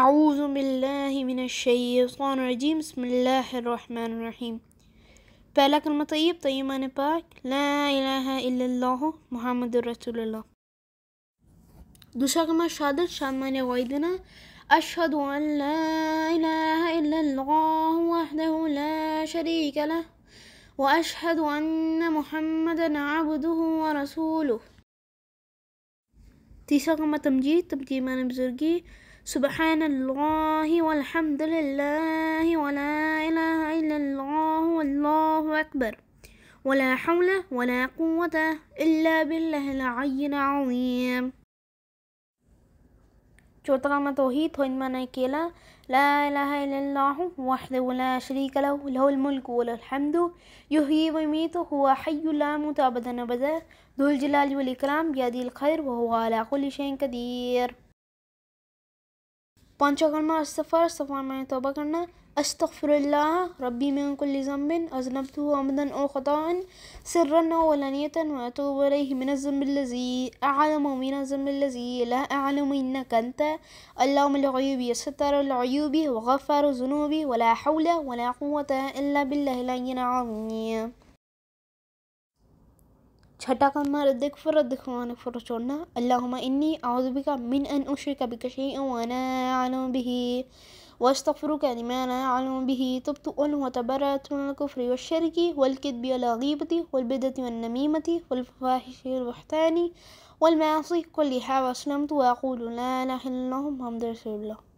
أعوذ بالله من الشيطان الرجيم بسم الله الرحمن الرحيم پہلا المطيب طيب أنا باك لا إله الا الله محمد رسول الله دوشاك ما شہادت شاد معنی غیدنا اشہد ان لا إله الا الله وحده لا شريك له وأشهد ان محمد عبده ورسوله تیسرا ما تمجيد تمجيد معنی بزرگی سبحان الله والحمد لله ولا إله إلا الله والله أكبر ولا حول ولا قوة إلا بالله العلي العظيم چوترا ما توحید ہو ان لا إله الا الله وحده لا شريك له له الملك وله الحمد يحيي ويميت هو حي لا متابدا ابدا ذو الجلال والاكرام بيده الخير وهو على كل شيء قدير पंचकर्मा استغفار استغفار میں توبہ کرنا أستغفر الله ربي من كل ذنب أذنبته عمدا أو خطأ سرا ولنية وأتوب إليه من الذنب الذي أعلم من الذنب الذي لا أعلم إنك أنت اللهم العيوب يستر العيوب وغفر ذنوبي ولا حول ولا قوة إلا بالله العلي العظيم छठा कलमा रद्द كفر رد إخوانك فرشونا اللهم إني أعوذ بك من أن أشرك بك شيئا وأنا أعلم به وأستغفرك لما لا أعلم به تبت أن وتبرأت من الكفر والشرك والكذب والغيبة والبدة والنميمة والفواحش والبحتان والمعاصي كلها وأسلمت وأقول لا إله إلا الله محمد رسول الله